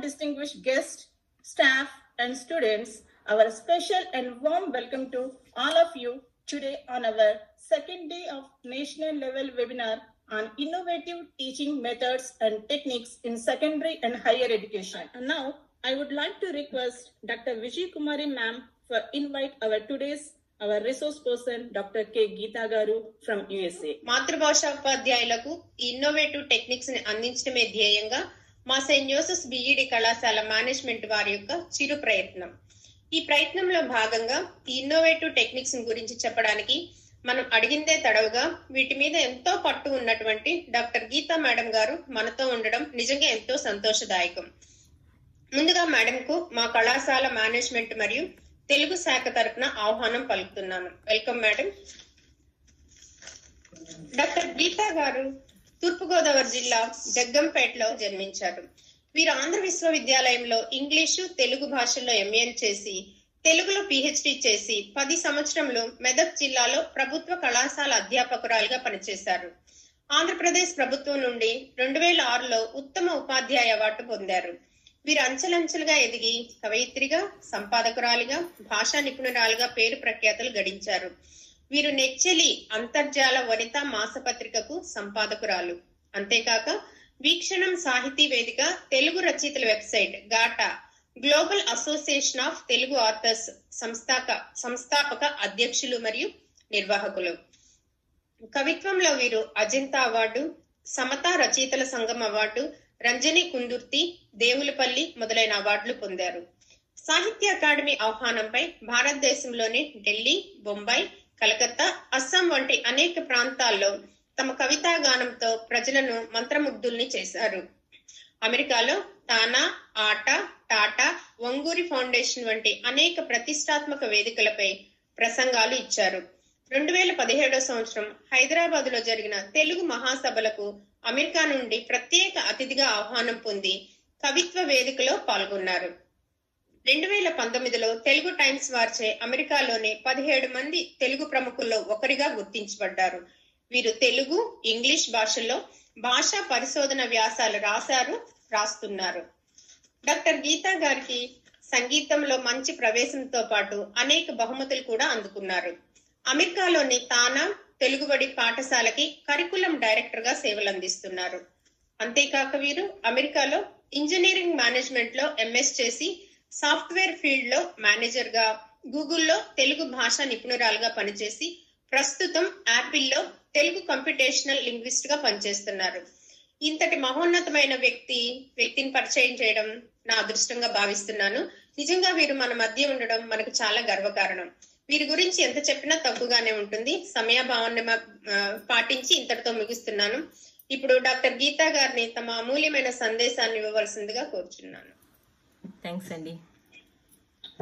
distinguished guests, staff, and students, our special and warm welcome to all of you today on our second day of national level webinar on innovative teaching methods and techniques in secondary and higher education. And now I would like to request Dr. Vijay Kumari ma'am for invite our today's our resource person, Dr. K Geetha గారు from USA. మాతృభాష ఉపాధ్యాయులకు innovative techniques in అందించడమే ధ్యేయంగా మా saint Joseph BEd కళాశాల management వారి యొక్క చిరు ప్రయత్నం ఈ ప్రయత్నంలో భాగంగా ఇన్నోవేటివ్ టెక్నిక్స్ గురించి చెప్పడానికి మనం అడిగిందే తడవుగా వీటి మీద ఎంతో పట్టు ఉన్నటువంటి డాక్టర్ గీతా మేడం గారు మనతో ఉండడం నిజంగా ఎంతో సంతోషదాయకం ముందుగా మేడం కు మా కళాశాల మేనేజ్మెంట్ మరియు తెలుగు శాఖ తరఫున ఆహ్వానం పలుకుతున్నాను వెల్కమ్ మేడం డాక్టర్ గీతా గారు తూర్పుగోదావరి జిల్లా జగ్గంపేటలో జన్మించారు వీరు ఆంధ్ర విశ్వవిద్యాలయంలో ఇంగ్లీషు తెలుగు భాషల్లో ఎంఏ చేసి తెలుగులో పిహెచ్డి చేసి పది సంవత్సరంలో మెదక్ జిల్లాలో ప్రభుత్వ కళాశాల అధ్యాపకురాలుగా పనిచేశారు ఆంధ్రప్రదేశ్ ప్రభుత్వం నుండి రెండు వేల ఆరులో ఉత్తమ ఉపాధ్యాయ అవార్డు పొందారు వీరు అంచెలంచెలుగా ఎదిగి కవయిత్రిగా సంపాదకురాలిగా భాషా నిపుణురాలుగా పేరు ప్రఖ్యాతలు గడించారు వీరు నెచ్చలి అంతర్జాల వనిత మాసపత్రికకు సంపాదకురాలు అంతేకాక వీక్షణం సాహితీ వేదిక తెలుగు రచయితల website GATA global association of Telugu authors సంస్థాక సంస్థాపక అధ్యక్షులు మరియు నిర్వాహకులు కవిత్వంలో వీరు అజంతా అవార్డు సమతా రచయితల సంఘం అవార్డు రంజని కుందుర్తి దేవులపల్లి మొదలైన అవార్డులు పొందారు సాహిత్య అకాడమీ ఆహ్వానంపై భారతదేశంలోని ఢిల్లీ బొంబాయి కలకత్తా అస్సాం వంటి అనేక ప్రాంతాల్లో తమ కవితా గానంతో ప్రజలను మంత్రముగ్ధుల్ని చేశారు అమెరికాలో తానా ఆట టాటా వంగూరి ఫౌండేషన్ వంటి అనేక ప్రతిష్టాత్మక వేదికలపై ప్రసంగాలు ఇచ్చారు రెండు వేల పదిహేడో సంవత్సరం హైదరాబాద్ లో జరిగిన తెలుగు మహాసభలకు అమెరికా నుండి ప్రత్యేక అతిథిగా ఆహ్వానం పొంది కవిత్వ వేదికలో పాల్గొన్నారు రెండు వేల పంతొమ్మిదిలో తెలుగు టైమ్స్ వార్చే అమెరికాలోనే పదిహేడు మంది తెలుగు ప్రముఖుల్లో ఒకరిగా గుర్తించబడ్డారు వీరు తెలుగు ఇంగ్లీష్ భాషల్లో భాషా పరిశోధన వ్యాసాలు రాశారు రాస్తున్నారు డాక్టర్ గీతా గారికి సంగీతంలో మంచి ప్రవేశంతో పాటు అనేక బహుమతులు కూడా అందుకున్నారు అమెరికాలోని తానా తెలుగుబడి పాఠశాలకి కరికులం డైరెక్టర్ గా సేవలు అందిస్తున్నారు అంతేకాక వీరు అమెరికాలో ఇంజనీరింగ్ మేనేజ్మెంట్ లో ఎంఎస్ చేసి సాఫ్ట్వేర్ ఫీల్డ్ లో మేనేజర్ గా గూగుల్లో తెలుగు భాష నిపుణురాలుగా పనిచేసి ప్రస్తుతం యాపిల్లో తెలుగు కంప్యూటేషనల్ లింగ్విస్ట్ గా పనిచేస్తున్నారు ఇంతటి మహోన్నతమైన వ్యక్తి వ్యక్తిని పరిచయం చేయడం నా అదృష్టంగా భావిస్తున్నాను నిజంగా వీరు మన మధ్య ఉండడం మనకు చాలా గర్వకారణం వీరి గురించి ఎంత చెప్పినా తక్కువగానే ఉంటుంది సమయాభావాన్ని పాటించి ఇంతటితో ముగిస్తున్నాను ఇప్పుడు డాక్టర్ గీతా గారిని తమ అమూల్యమైన సందేశాన్ని ఇవ్వవలసిందిగా కోరుచున్నాను థ్యాంక్స్ అండి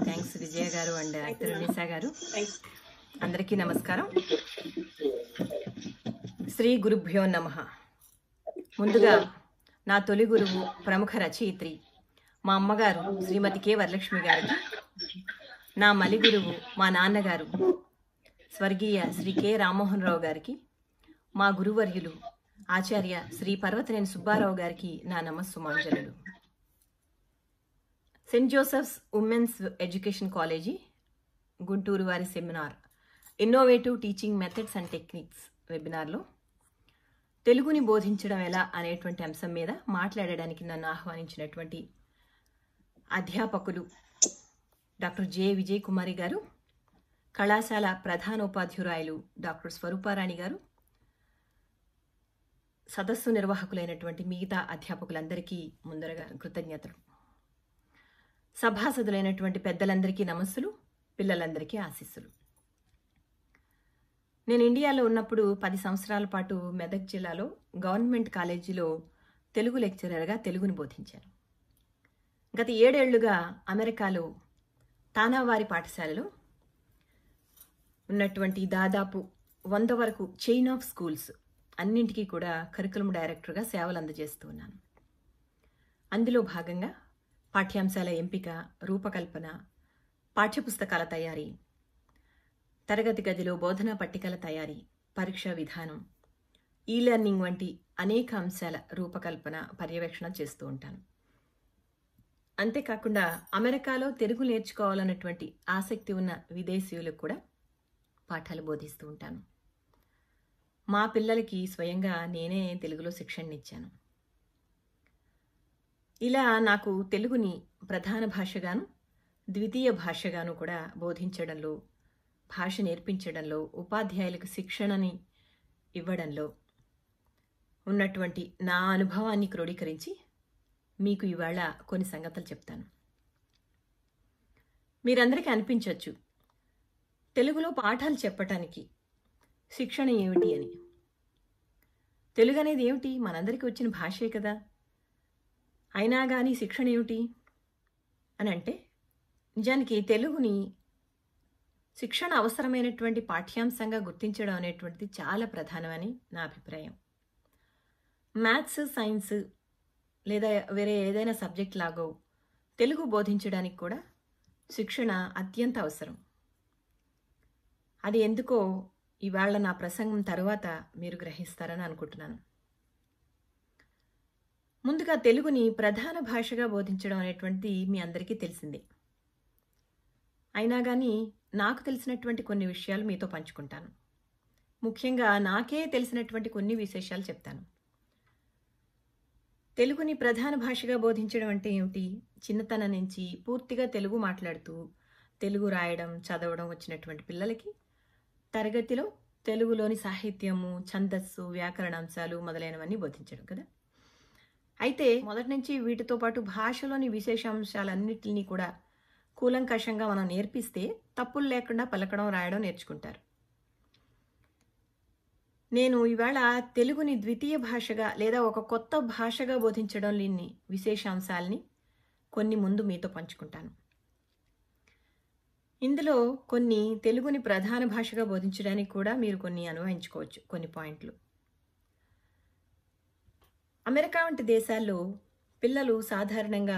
థ్యాంక్స్ విజయ గారు అండ్ తిరునిసా గారు అందరికీ నమస్కారం శ్రీ గురుభ్యో నమ ముందుగా నా తొలి గురువు ప్రముఖ రచయిత్రి మా అమ్మగారు శ్రీమతి కె వరలక్ష్మి గారికి నా మలి గురువు మా నాన్నగారు స్వర్గీయ శ్రీ కె రామ్మోహన్ రావు గారికి మా గురువర్యులు ఆచార్య శ్రీ పర్వతనేని సుబ్బారావు గారికి నా నమస్సు మాంజనులు saint Joseph's women's education college Guntur వారి seminar innovative teaching methods and techniques వెబినార్లో తెలుగుని బోధించడం ఎలా అనేటువంటి అంశం మీద మాట్లాడడానికి నన్ను ఆహ్వానించినటువంటి అధ్యాపకులు డాక్టర్ జే విజయ్ కుమారి గారు కళాశాల ప్రధానోపాధ్యురాయులు డాక్టర్ స్వరూపారాణి గారు సదస్సు నిర్వాహకులైనటువంటి మిగతా అధ్యాపకులందరికీ ముందరగా కృతజ్ఞతలు సభాసదులైనటువంటి పెద్దలందరికీ నమస్సులు పిల్లలందరికీ ఆశీస్సులు నేను ఇండియాలో ఉన్నప్పుడు పది సంవత్సరాల పాటు మెదక్ జిల్లాలో గవర్నమెంట్ కాలేజీలో తెలుగు లెక్చరర్గా తెలుగును బోధించాను గత ఏడేళ్లుగా అమెరికాలో తానావారి పాఠశాలలో ఉన్నటువంటి దాదాపు వంద వరకు చైన్ ఆఫ్ స్కూల్స్ అన్నింటికీ కూడా కరికులం డైరెక్టర్గా సేవలు అందజేస్తూ ఉన్నాను అందులో భాగంగా పాఠ్యాంశాల ఎంపిక రూపకల్పన పాఠ్యపుస్తకాల తయారీ తరగతి గదిలో బోధనా పట్టికల తయారీ పరీక్షా విధానం ఈ లెర్నింగ్ వంటి అనేక అంశాల రూపకల్పన పర్యవేక్షణ చేస్తూ ఉంటాను అంతేకాకుండా అమెరికాలో తెలుగు నేర్చుకోవాలన్నటువంటి ఆసక్తి ఉన్న విదేశీయులకు కూడా పాఠాలు బోధిస్తూ ఉంటాను మా పిల్లలకి స్వయంగా నేనే తెలుగులో శిక్షణనిచ్చాను ఇచ్చాను ఇలా నాకు తెలుగుని ప్రధాన భాషగాను ద్వితీయ భాషగాను కూడా బోధించడంలో భాష నేర్పించడంలో ఉపాధ్యాయులకు శిక్షణని ఇవ్వడంలో ఉన్నటువంటి నా అనుభవాన్ని క్రోడీకరించి మీకు ఇవాళ కొన్ని సంగతులు చెప్తాను మీరందరికీ అనిపించవచ్చు తెలుగులో పాఠాలు చెప్పటానికి శిక్షణ ఏమిటి అని తెలుగు అనేది ఏమిటి మనందరికీ వచ్చిన భాషే కదా అయినా కానీ శిక్షణ ఏమిటి అని అంటే నిజానికి తెలుగుని శిక్షణ అవసరమైనటువంటి పాఠ్యాంశంగా గుర్తించడం అనేటువంటిది చాలా ప్రధానమని నా అభిప్రాయం మ్యాథ్స్ సైన్స్ లేదా వేరే ఏదైనా సబ్జెక్ట్ లాగో తెలుగు బోధించడానికి కూడా శిక్షణ అత్యంత అవసరం అది ఎందుకో ఇవాళ నా ప్రసంగం తర్వాత మీరు గ్రహిస్తారని అనుకుంటున్నాను ముందుగా తెలుగుని ప్రధాన భాషగా బోధించడం అనేటువంటిది మీ అందరికీ తెలిసిందే అయినా కానీ నాకు తెలిసినటువంటి కొన్ని విషయాలు మీతో పంచుకుంటాను ముఖ్యంగా నాకే తెలిసినటువంటి కొన్ని విశేషాలు చెప్తాను తెలుగుని ప్రధాన భాషగా బోధించడం అంటే ఏమిటి చిన్నతనం నుంచి పూర్తిగా తెలుగు మాట్లాడుతూ తెలుగు రాయడం చదవడం వచ్చినటువంటి పిల్లలకి తరగతిలో తెలుగులోని సాహిత్యము ఛందస్సు వ్యాకరణాంశాలు మొదలైనవన్నీ బోధించడం కదా అయితే మొదటి నుంచి వీటితో పాటు భాషలోని విశేషాంశాలన్నింటినీ కూడా కూలంకషంగా మనం నేర్పిస్తే తప్పులు లేకుండా పలకడం రాయడం నేర్చుకుంటారు నేను ఇవాళ తెలుగుని ద్వితీయ భాషగా లేదా ఒక కొత్త భాషగా బోధించడం లేని విశేషాంశాలని కొన్ని ముందు మీతో పంచుకుంటాను ఇందులో కొన్ని తెలుగుని ప్రధాన భాషగా బోధించడానికి కూడా మీరు కొన్ని అనువయించుకోవచ్చు కొన్ని పాయింట్లు అమెరికా వంటి దేశాల్లో పిల్లలు సాధారణంగా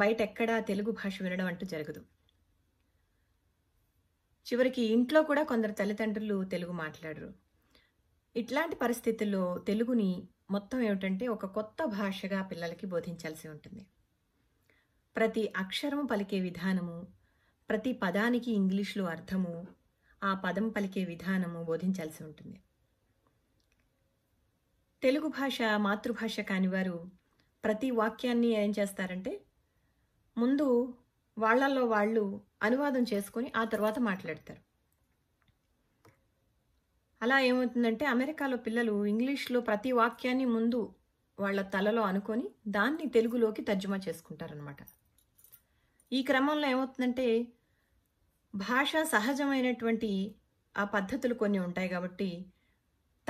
బయట ఎక్కడా తెలుగు భాష వినడం అంటూ జరగదు చివరికి ఇంట్లో కూడా కొందరు తల్లిదండ్రులు తెలుగు మాట్లాడరు ఇట్లాంటి పరిస్థితుల్లో తెలుగుని మొత్తం ఏమిటంటే ఒక కొత్త భాషగా పిల్లలకి బోధించాల్సి ఉంటుంది ప్రతి అక్షరం పలికే విధానము ప్రతి పదానికి ఇంగ్లీష్లో అర్థము ఆ పదం పలికే విధానము బోధించాల్సి ఉంటుంది తెలుగు భాష మాతృభాష కానివారు ప్రతి వాక్యాన్ని ఏం చేస్తారంటే ముందు వాళ్లల్లో వాళ్ళు అనువాదం చేసుకొని ఆ తర్వాత మాట్లాడతారు అలా ఏమవుతుందంటే అమెరికాలో పిల్లలు ఇంగ్లీష్లో ప్రతి వాక్యాన్ని ముందు వాళ్ళ తలలో అనుకొని దాన్ని తెలుగులోకి తర్జుమా చేసుకుంటారనమాట ఈ క్రమంలో ఏమవుతుందంటే భాష సహజమైనటువంటి ఆ పద్ధతులు కొన్ని ఉంటాయి కాబట్టి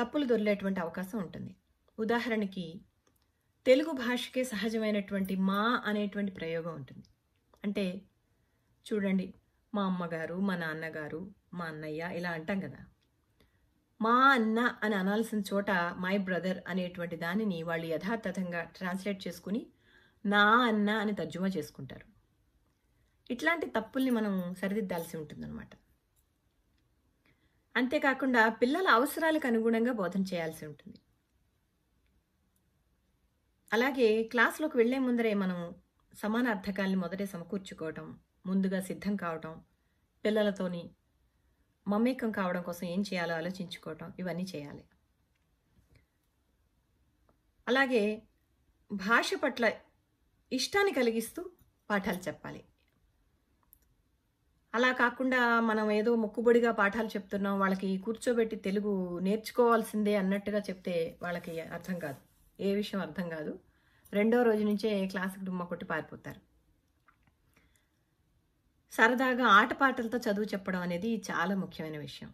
తప్పులు దొరిలేటువంటి అవకాశం ఉంటుంది ఉదాహరణకి తెలుగు భాషకే సహజమైనటువంటి మా అనేటువంటి ప్రయోగం ఉంటుంది అంటే చూడండి మా అమ్మగారు మా నాన్నగారు మా అన్నయ్య ఇలా అంటాం కదా మా అన్న అని అనాల్సిన చోట మై బ్రదర్ అనేటువంటి దానిని వాళ్ళు యథాతథంగా ట్రాన్స్లేట్ చేసుకుని నా అన్న అని తర్జుమా చేసుకుంటారు ఇట్లాంటి తప్పుల్ని మనం సరిదిద్దాల్సి ఉంటుందన్నమాట అంతేకాకుండా పిల్లల అవసరాలకు అనుగుణంగా బోధన చేయాల్సి ఉంటుంది అలాగే క్లాస్లోకి వెళ్లే ముందరే మనం సమాన అర్థకాల్ని మొదటే సమకూర్చుకోవటం ముందుగా సిద్ధం కావటం పిల్లలతోని మమేకం కావడం కోసం ఏం చేయాలో ఆలోచించుకోవటం ఇవన్నీ చేయాలి అలాగే భాష పట్ల ఇష్టాన్ని కలిగిస్తూ పాఠాలు చెప్పాలి అలా కాకుండా మనం ఏదో మొక్కుబడిగా పాఠాలు చెప్తున్నాం వాళ్ళకి కూర్చోబెట్టి తెలుగు నేర్చుకోవాల్సిందే అన్నట్టుగా చెప్తే వాళ్ళకి అర్థం కాదు ఏ విషయం అర్థం కాదు రెండో రోజు నుంచే క్లాసుకు డుమ్మ కొట్టి పారిపోతారు సరదాగా ఆటపాటలతో చదువు చెప్పడం అనేది చాలా ముఖ్యమైన విషయం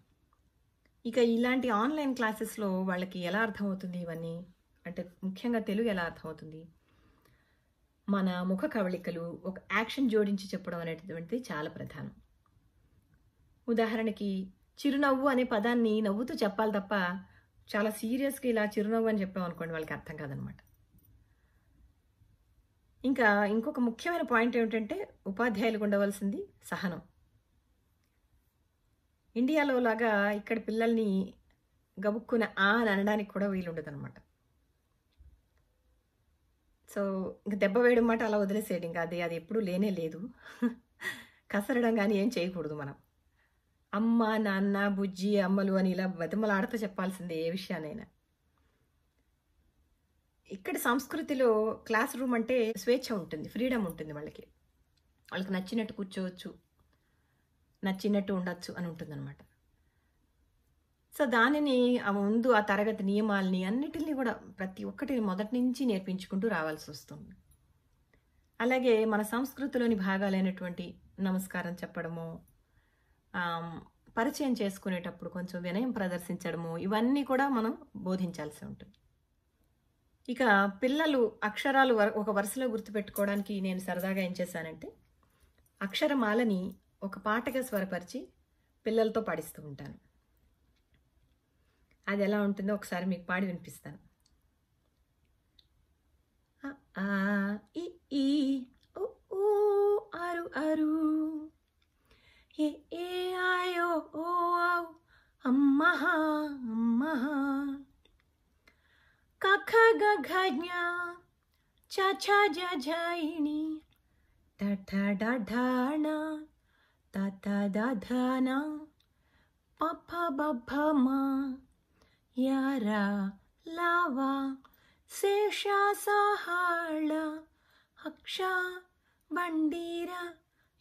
ఇక ఇలాంటి ఆన్లైన్ క్లాసెస్లో వాళ్ళకి ఎలా అర్థమవుతుంది ఇవన్నీ అంటే ముఖ్యంగా తెలుగు ఎలా అర్థమవుతుంది మన ముఖ కవళికలు ఒక యాక్షన్ జోడించి చెప్పడం అనేటువంటిది చాలా ప్రధానం ఉదాహరణకి చిరునవ్వు అనే పదాన్ని నవ్వుతూ చెప్పాలి తప్ప చాలా సీరియస్గా ఇలా చిరునవ్వు అని చెప్పాం అనుకోండి వాళ్ళకి అర్థం కాదనమాట ఇంకా ఇంకొక ముఖ్యమైన పాయింట్ ఏమిటంటే ఉపాధ్యాయులకు ఉండవలసింది సహనం ఇండియాలో లాగా ఇక్కడ పిల్లల్ని గబుక్కున ఆ అని అనడానికి కూడా వీలుండదు అనమాట సో ఇంక దెబ్బ వేయడం మాట అలా వదిలేసేయడం ఇంకా అది అది ఎప్పుడూ లేనే లేదు కసరడం కానీ ఏం చేయకూడదు మనం అమ్మ నాన్న బుజ్జి అమ్మలు అని ఇలా బతిమలాడుతూ చెప్పాల్సిందే ఏ విషయానైనా ఇక్కడ సంస్కృతిలో క్లాస్ రూమ్ అంటే స్వేచ్ఛ ఉంటుంది ఫ్రీడమ్ ఉంటుంది వాళ్ళకి వాళ్ళకి నచ్చినట్టు కూర్చోవచ్చు నచ్చినట్టు ఉండొచ్చు అని ఉంటుందన్నమాట సో దానిని ఆ ముందు ఆ తరగతి నియమాల్ని అన్నిటిని కూడా ప్రతి ఒక్కటిని మొదటి నుంచి నేర్పించుకుంటూ రావాల్సి వస్తుంది అలాగే మన సంస్కృతిలోని భాగాలైనటువంటి నమస్కారం చెప్పడము పరిచయం చేసుకునేటప్పుడు కొంచెం వినయం ప్రదర్శించడము ఇవన్నీ కూడా మనం బోధించాల్సి ఉంటుంది ఇక పిల్లలు అక్షరాలు ఒక వరుసలో గుర్తుపెట్టుకోవడానికి నేను సరదాగా ఏం చేశానంటే అక్షరమాలని ఒక పాటగా స్వరపరిచి పిల్లలతో పాడిస్తూ ఉంటాను అది ఎలా ఉంటుందో ఒకసారి మీకు పాడి వినిపిస్తాను ఆ ఈ అరు అరు ए आय ॐ अम्मः अम्मः कखगघज्ञा छयिणी टण तथ दधना पफबमा यरा लव शेषा साहाळ हक्षा भण्डीर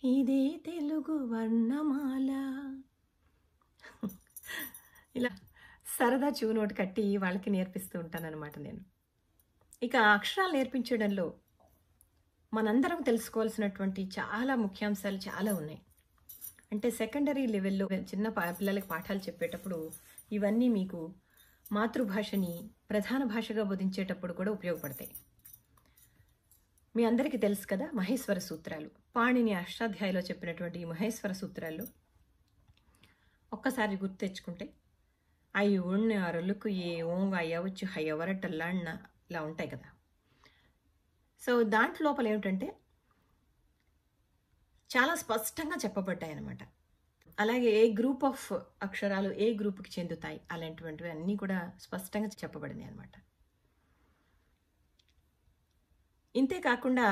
ఇదే తెలుగు వర్ణమాల ఇలా సరదా చెవు నోటు కట్టి వాళ్ళకి నేర్పిస్తూ ఉంటానన్నమాట నేను ఇక అక్షరాలు నేర్పించడంలో మనందరం తెలుసుకోవాల్సినటువంటి చాలా ముఖ్యాంశాలు చాలా ఉన్నాయి అంటే సెకండరీ లెవెల్లో చిన్న పిల్లలకి పాఠాలు చెప్పేటప్పుడు ఇవన్నీ మీకు మాతృభాషని ప్రధాన భాషగా బోధించేటప్పుడు కూడా ఉపయోగపడతాయి మీ అందరికీ తెలుసు కదా మహేశ్వర సూత్రాలు పాణిని అష్టాధ్యాయలో చెప్పినటువంటి ఈ మహేశ్వర సూత్రాల్లో ఒక్కసారి గుర్తు తెచ్చుకుంటే అవి ఉన్న అరులకు ఏ ఓంగ అయ్యవచ్చు హయ్యవరటల్లా అన్న ఇలా ఉంటాయి కదా సో దాంట్లో లోపల ఏమిటంటే చాలా స్పష్టంగా చెప్పబడ్డాయి అనమాట అలాగే ఏ గ్రూప్ ఆఫ్ అక్షరాలు ఏ గ్రూప్కి చెందుతాయి అలాంటివంటివి అన్నీ కూడా స్పష్టంగా చెప్పబడినాయి అనమాట ఇంతేకాకుండా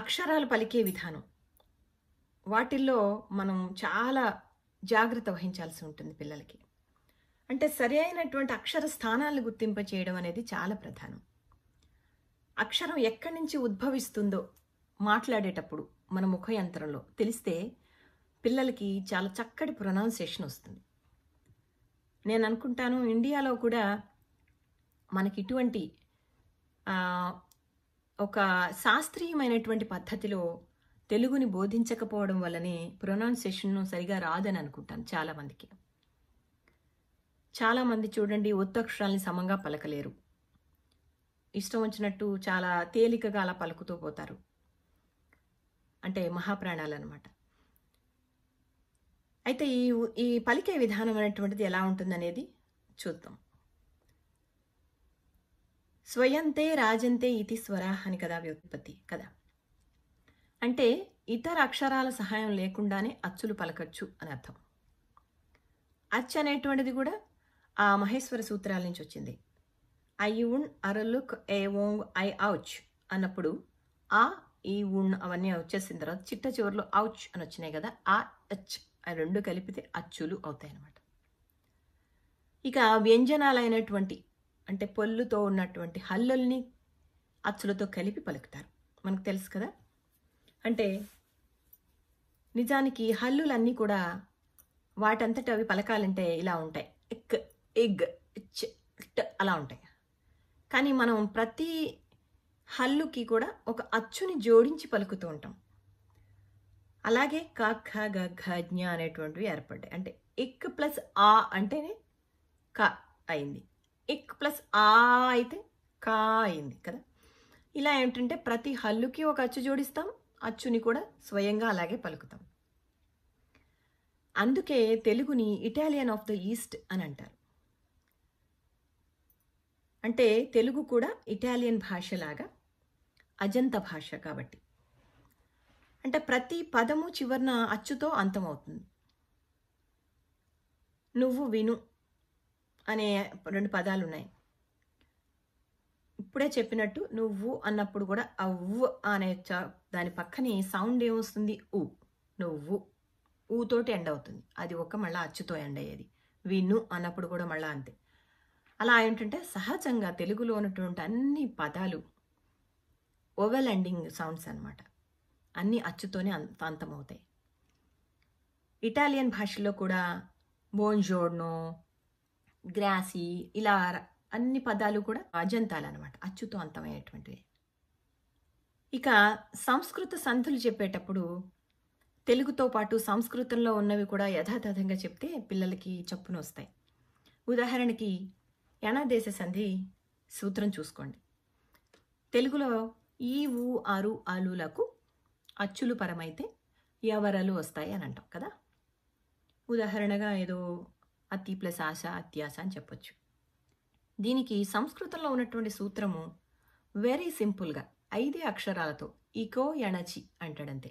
అక్షరాలు పలికే విధానం వాటిల్లో మనం చాలా జాగ్రత్త వహించాల్సి ఉంటుంది పిల్లలకి అంటే సరి అయినటువంటి అక్షర స్థానాలను చేయడం అనేది చాలా ప్రధానం అక్షరం ఎక్కడి నుంచి ఉద్భవిస్తుందో మాట్లాడేటప్పుడు మన ముఖయంత్రంలో తెలిస్తే పిల్లలకి చాలా చక్కటి ప్రొనౌన్సియేషన్ వస్తుంది నేను అనుకుంటాను ఇండియాలో కూడా మనకి ఇటువంటి ఒక శాస్త్రీయమైనటువంటి పద్ధతిలో తెలుగుని బోధించకపోవడం వల్లనే ప్రొనౌన్సేషన్ను సరిగా రాదని అనుకుంటాను చాలామందికి చాలామంది చూడండి ఒత్తక్షరాల్ని సమంగా పలకలేరు ఇష్టం వచ్చినట్టు చాలా తేలికగా అలా పలుకుతూ పోతారు అంటే మహాప్రాణాలు అనమాట అయితే ఈ ఈ పలికే విధానం అనేటువంటిది ఎలా ఉంటుందనేది చూద్దాం స్వయంతే రాజంతే ఇతి స్వరా అని కదా వ్యుత్పత్తి కదా అంటే ఇతర అక్షరాల సహాయం లేకుండానే అచ్చులు పలకచ్చు అని అర్థం అచ్చు అనేటువంటిది కూడా ఆ మహేశ్వర సూత్రాల నుంచి వచ్చింది ఐ ఉణ్ అరలుక్ ఏ ఓంగ్ ఐ ఔచ్ అన్నప్పుడు ఆ ఈ ఉణ్ అవన్నీ వచ్చేసిన తర్వాత చిట్ట చివరిలో ఔచ్ అని వచ్చినాయి కదా ఆ అచ్ ఆ రెండు కలిపితే అచ్చులు అవుతాయి అన్నమాట ఇక వ్యంజనాలైనటువంటి అంటే పొల్లుతో ఉన్నటువంటి హల్లుల్ని అచ్చులతో కలిపి పలుకుతారు మనకు తెలుసు కదా అంటే నిజానికి హల్లులన్నీ కూడా వాటంతట అవి పలకాలంటే ఇలా ఉంటాయి ఎక్ ఎగ్ చ్ అలా ఉంటాయి కానీ మనం ప్రతి హల్లుకి కూడా ఒక అచ్చుని జోడించి పలుకుతూ ఉంటాం అలాగే కఖ ఖ జ్ఞ అనేటువంటివి ఏర్పడ్డాయి అంటే ఎక్ ప్లస్ ఆ అంటేనే క అయింది ఇక్ ప్లస్ ఆ అయితే కా అయింది కదా ఇలా ఏంటంటే ప్రతి హల్లుకి ఒక అచ్చు జోడిస్తాం అచ్చుని కూడా స్వయంగా అలాగే పలుకుతాం అందుకే తెలుగుని ఇటాలియన్ ఆఫ్ ద ఈస్ట్ అని అంటారు అంటే తెలుగు కూడా ఇటాలియన్ భాషలాగా అజంత భాష కాబట్టి అంటే ప్రతి పదము చివరిన అచ్చుతో అంతమవుతుంది నువ్వు విను అనే రెండు పదాలు ఉన్నాయి ఇప్పుడే చెప్పినట్టు నువ్వు అన్నప్పుడు కూడా అవ్వు అనే దాని పక్కనే సౌండ్ ఏమొస్తుంది ఊ నువ్వు ఊతోటి ఎండ్ అవుతుంది అది ఒక మళ్ళీ అచ్చుతో ఎండ్ అయ్యేది విను అన్నప్పుడు కూడా మళ్ళీ అంతే అలా ఏంటంటే సహజంగా తెలుగులో ఉన్నటువంటి అన్ని పదాలు ఓవెల్ ఎండింగ్ సౌండ్స్ అనమాట అన్ని అచ్చుతోనే అంత అంతమవుతాయి ఇటాలియన్ భాషలో కూడా బోన్ జోడ్నో గ్రాసి ఇలా అన్ని పదాలు కూడా అజంతాలు అనమాట అచ్చుతో అంతమయ్యేటువంటివి ఇక సంస్కృత సంధులు చెప్పేటప్పుడు తెలుగుతో పాటు సంస్కృతంలో ఉన్నవి కూడా యథాతథంగా చెప్తే పిల్లలకి చప్పున వస్తాయి ఉదాహరణకి ఎనాదేశ సంధి సూత్రం చూసుకోండి తెలుగులో ఈ ఊ ఆరు ఆలులకు అచ్చులు పరమైతే ఎవరలు వస్తాయి అని అంటాం కదా ఉదాహరణగా ఏదో అతి ప్లస్ ఆశ అత్యాశ అని చెప్పొచ్చు దీనికి సంస్కృతంలో ఉన్నటువంటి సూత్రము వెరీ సింపుల్గా ఐదే అక్షరాలతో ఇకో ఎణచి అంటాడంతే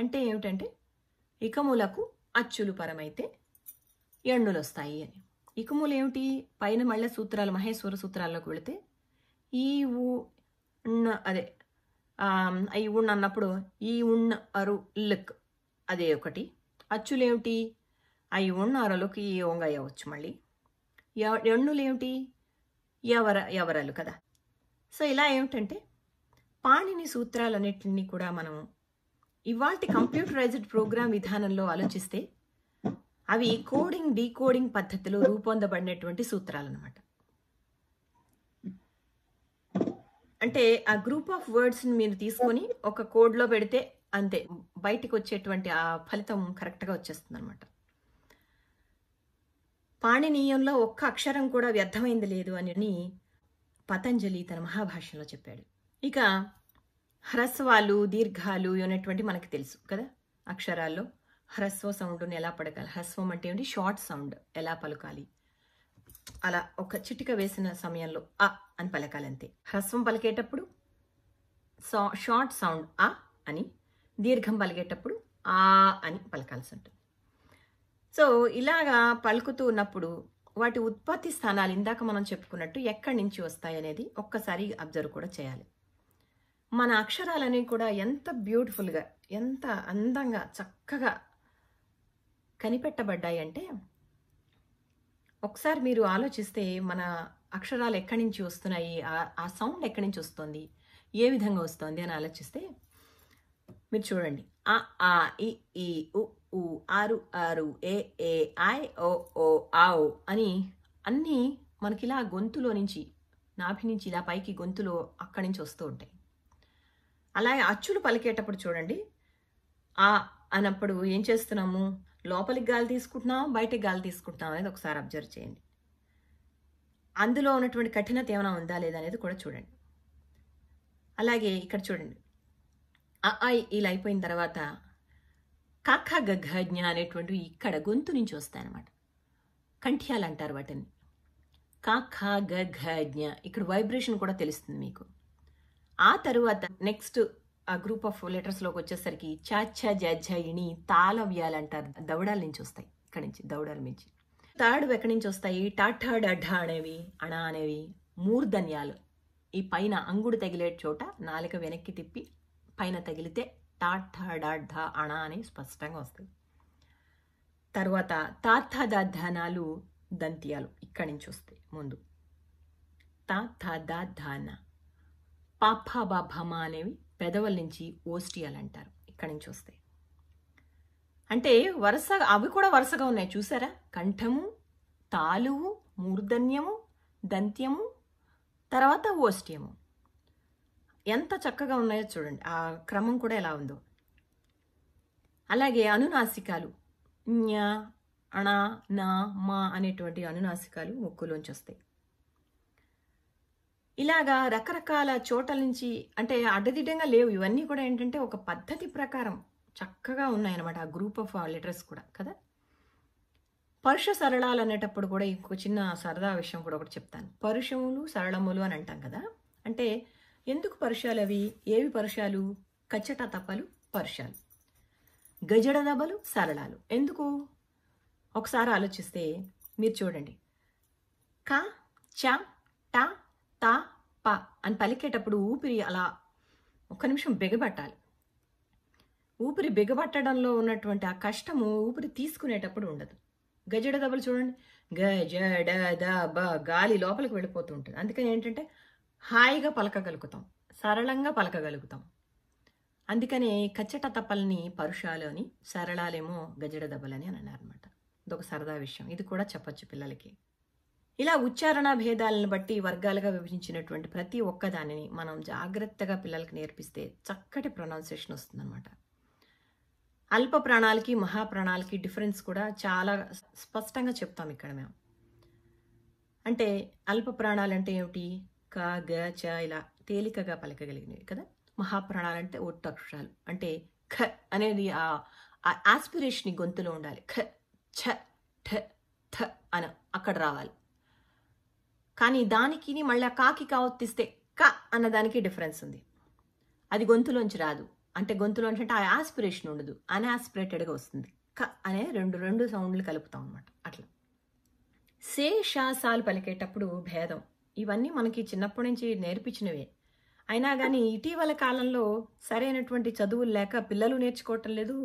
అంటే ఏమిటంటే ఇకములకు అచ్చులు పరమైతే ఎన్నులు వస్తాయి అని ఇకములు ఏమిటి పైన మళ్ళీ సూత్రాలు మహేశ్వర సూత్రాల్లోకి వెళితే ఈ ఊ అదే ఈ ఉన్న అన్నప్పుడు ఈ ఉన్న అరు లక్ అదే ఒకటి అచ్చులేమిటి అవి ಎಣ್ಣಾರಲುకి ఈ ఓంగ్ అయ్యవచ్చు మళ్ళీ ఎన్నులు ఏమిటి ఎవర ఎవరలు కదా సో ఇలా ఏమిటంటే పాణిని సూత్రాలన్నింటినీ కూడా మనం ఇవాటి కంప్యూటరైజ్డ్ ప్రోగ్రామ్ విధానంలో ఆలోచిస్తే అవి కోడింగ్ డీకోడింగ్ పద్ధతిలో రూపొందబడినటువంటి సూత్రాలన్నమాట అంటే ఆ గ్రూప్ ఆఫ్ వర్డ్స్ని మీరు తీసుకొని ఒక కోడ్లో పెడితే అంతే బయటకు వచ్చేటువంటి ఆ ఫలితం కరెక్ట్గా వచ్చేస్తుంది అనమాట పాణినీయంలో ఒక్క అక్షరం కూడా వ్యర్థమైంది లేదు అని పతంజలి తన మహాభాష్యంలో చెప్పాడు ఇక హ్రస్వాలు దీర్ఘాలు అనేటువంటి మనకి తెలుసు కదా అక్షరాల్లో హ్రస్వ సౌండ్ని ఎలా పడకాలి హ్రస్వం అంటే ఏమిటి షార్ట్ సౌండ్ ఎలా పలకాలి అలా ఒక చిటిక వేసిన సమయంలో అ అని పలకాలంతే హ్రస్వం పలికేటప్పుడు షార్ట్ సౌండ్ అ అని దీర్ఘం పలికేటప్పుడు ఆ అని పలకాల్సి ఉంటుంది సో ఇలాగా పలుకుతూ ఉన్నప్పుడు వాటి ఉత్పత్తి స్థానాలు ఇందాక మనం చెప్పుకున్నట్టు ఎక్కడి నుంచి వస్తాయి అనేది ఒక్కసారి అబ్జర్వ్ కూడా చేయాలి మన అక్షరాలని కూడా ఎంత బ్యూటిఫుల్గా ఎంత అందంగా చక్కగా కనిపెట్టబడ్డాయి అంటే ఒకసారి మీరు ఆలోచిస్తే మన అక్షరాలు ఎక్కడి నుంచి వస్తున్నాయి ఆ సౌండ్ ఎక్కడి నుంచి వస్తుంది ఏ విధంగా వస్తుంది అని ఆలోచిస్తే మీరు చూడండి ఆ ఆ ఇ ఈ ఉ ఉ ఆరు ఆరు ఏ ఏ ఐ ఓ ఓ ఆవ్ అని అన్నీ మనకిలా గొంతులో నుంచి నాభి నుంచి ఇలా పైకి గొంతులో అక్కడి నుంచి వస్తూ ఉంటాయి అలాగే అచ్చులు పలికేటప్పుడు చూడండి ఆ అన్నప్పుడు ఏం చేస్తున్నాము లోపలికి గాలి తీసుకుంటున్నాం బయటికి గాలి తీసుకుంటున్నాం అనేది ఒకసారి అబ్జర్వ్ చేయండి అందులో ఉన్నటువంటి కఠినత ఏమైనా ఉందా లేదా అనేది కూడా చూడండి అలాగే ఇక్కడ చూడండి ఆ ఇలా అయిపోయిన తర్వాత కఖ గఘజ్ఞ అనేటువంటి ఇక్కడ గొంతు నుంచి వస్తాయన్నమాట కంఠ్యాలు అంటారు వాటిని కఖ గఘజ్ఞ ఇక్కడ వైబ్రేషన్ కూడా తెలుస్తుంది మీకు ఆ తరువాత నెక్స్ట్ ఆ గ్రూప్ ఆఫ్ లెటర్స్లోకి వచ్చేసరికి చాచ జజ్జయిణి తాళవ్యాలు అంటారు దౌడాల నుంచి వస్తాయి ఇక్కడ నుంచి దౌడాల నుంచి తాడు ఎక్కడి నుంచి వస్తాయి టాఠాడ్ డఢా అనేవి అణ అనేవి మూర్ధన్యాలు ఈ పైన అంగుడు తగిలే చోట నాలుక వెనక్కి తిప్పి పైన తగిలితే డాఢ అణ అని స్పష్టంగా వస్తుంది తర్వాత తాథ దాధానాలు దంత్యాలు ఇక్కడి నుంచి వస్తాయి ముందు తాథ దాధాన పాప అనేవి పెదవుల నుంచి ఓస్టియాలు అంటారు ఇక్కడి నుంచి వస్తాయి అంటే వరుసగా అవి కూడా వరుసగా ఉన్నాయి చూసారా కంఠము తాలువు మూర్ధన్యము దంత్యము తర్వాత ఓస్టియము ఎంత చక్కగా ఉన్నాయో చూడండి ఆ క్రమం కూడా ఎలా ఉందో అలాగే అనునాసికాలు న్యా అణ నా మా అనేటువంటి అనునాసికాలు ముక్కులోంచి వస్తాయి ఇలాగా రకరకాల చోటల నుంచి అంటే అడ్డదిడ్డంగా లేవు ఇవన్నీ కూడా ఏంటంటే ఒక పద్ధతి ప్రకారం చక్కగా ఉన్నాయన్నమాట ఆ గ్రూప్ ఆఫ్ లెటర్స్ కూడా కదా పరుష సరళాలు అనేటప్పుడు కూడా ఇంకో చిన్న సరదా విషయం కూడా ఒకటి చెప్తాను పరుషములు సరళములు అని అంటాం కదా అంటే ఎందుకు పరుషాలు అవి ఏవి పరుషాలు కచ్చట తప్పలు పరుషాలు గజడ దబలు సరళాలు ఎందుకు ఒకసారి ఆలోచిస్తే మీరు చూడండి క చ ట త ప అని పలికేటప్పుడు ఊపిరి అలా ఒక్క నిమిషం బిగబట్టాలి ఊపిరి బిగబట్టడంలో ఉన్నటువంటి ఆ కష్టము ఊపిరి తీసుకునేటప్పుడు ఉండదు గజడ దబలు చూడండి గజడ దబ గాలి లోపలికి వెళ్ళిపోతూ ఉంటుంది అందుకని ఏంటంటే హాయిగా పలకగలుగుతాం సరళంగా పలకగలుగుతాం అందుకనే కచ్చట తప్పల్ని పరుషాలోని సరళాలేమో గజడ దెబ్బలని అని అన్నారనమాట ఇదొక సరదా విషయం ఇది కూడా చెప్పచ్చు పిల్లలకి ఇలా ఉచ్చారణ భేదాలను బట్టి వర్గాలుగా విభజించినటువంటి ప్రతి ఒక్కదానిని మనం జాగ్రత్తగా పిల్లలకి నేర్పిస్తే చక్కటి ప్రొనౌన్సియేషన్ వస్తుందన్నమాట అల్ప ప్రాణాలకి మహాప్రాణాలకి డిఫరెన్స్ కూడా చాలా స్పష్టంగా చెప్తాం ఇక్కడ మేము అంటే అల్ప ప్రాణాలు అంటే ఏమిటి క గ చ ఇలా తేలికగా పలకగలిగినవి కదా మహాప్రాణాలు అంటే ఒట్టు అక్షరాలు అంటే ఖ అనేది ఆ ఆస్పిరేషన్ గొంతులో ఉండాలి ఖ ఛ ఠ థ అని అక్కడ రావాలి కానీ దానికి మళ్ళీ కాకి కావత్తిస్తే క అన్నదానికి డిఫరెన్స్ ఉంది అది గొంతులోంచి రాదు అంటే గొంతులోంచి అంటే ఆ ఆస్పిరేషన్ ఉండదు అన్ఆస్పిరేటెడ్గా వస్తుంది క అనే రెండు రెండు సౌండ్లు కలుపుతాం అనమాట అట్లా శేషాసాలు పలికేటప్పుడు భేదం ఇవన్నీ మనకి చిన్నప్పటి నుంచి నేర్పించినవే అయినా కానీ ఇటీవల కాలంలో సరైనటువంటి చదువులు లేక పిల్లలు నేర్చుకోవటం లేదు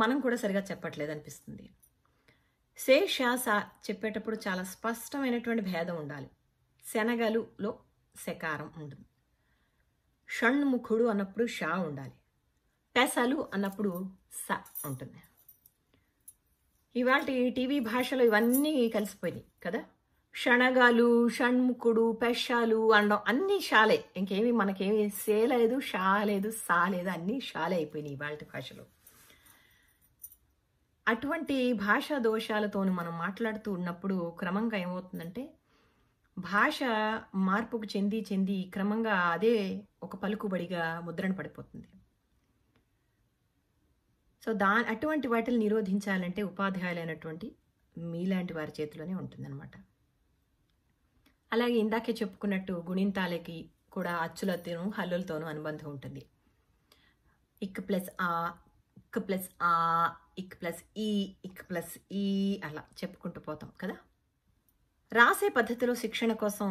మనం కూడా సరిగా చెప్పట్లేదు అనిపిస్తుంది సే శాస చెప్పేటప్పుడు చాలా స్పష్టమైనటువంటి భేదం ఉండాలి శనగలులో శకారం ఉంటుంది షణ్ముఖుడు అన్నప్పుడు షా ఉండాలి పెసలు అన్నప్పుడు స ఉంటుంది ఇవాళ టీవీ భాషలో ఇవన్నీ కలిసిపోయినాయి కదా షణగాలు షణ్ముఖుడు పెషాలు అనడం అన్నీ షాలే ఇంకేమి మనకేమి సేలేదు షాలేదు సాలేదు లేదు అన్నీ షాలే అయిపోయినాయి వాళ్ళ భాషలో అటువంటి భాషా దోషాలతో మనం మాట్లాడుతూ ఉన్నప్పుడు క్రమంగా ఏమవుతుందంటే భాష మార్పుకు చెంది చెంది క్రమంగా అదే ఒక పలుకుబడిగా ముద్రణ పడిపోతుంది సో దా అటువంటి వాటిని నిరోధించాలంటే ఉపాధ్యాయులైనటువంటి మీలాంటి వారి చేతిలోనే ఉంటుందన్నమాట అలాగే ఇందాకే చెప్పుకున్నట్టు గుణింతాలకి కూడా అచ్చులతోనూ హల్లులతోనూ అనుబంధం ఉంటుంది ఇక్ ప్లస్ ఆ ఇక్ ప్లస్ ఆ ఇక్ ప్లస్ ఈ ఇక్ ప్లస్ ఈ అలా చెప్పుకుంటూ పోతాం కదా రాసే పద్ధతిలో శిక్షణ కోసం